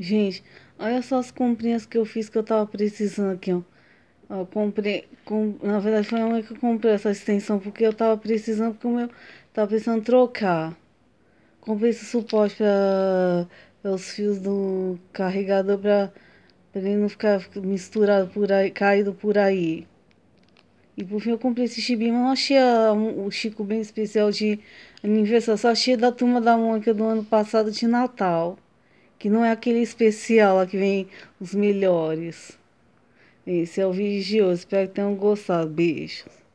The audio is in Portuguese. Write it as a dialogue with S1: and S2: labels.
S1: Gente, olha só as comprinhas que eu fiz que eu tava precisando aqui, ó. comprei, com, na verdade foi uma que eu comprei essa extensão, porque eu tava precisando, porque o meu tava precisando trocar. Comprei esse suporte para os fios do carregador para ele não ficar misturado por aí, caído por aí. E por fim eu comprei esse chibi, mas não achei o Chico bem especial de aniversário, só achei da turma da Mônica do ano passado de Natal que não é aquele especial lá que vem os melhores. Esse é o Vigioso. Espero que tenham gostado. Beijos.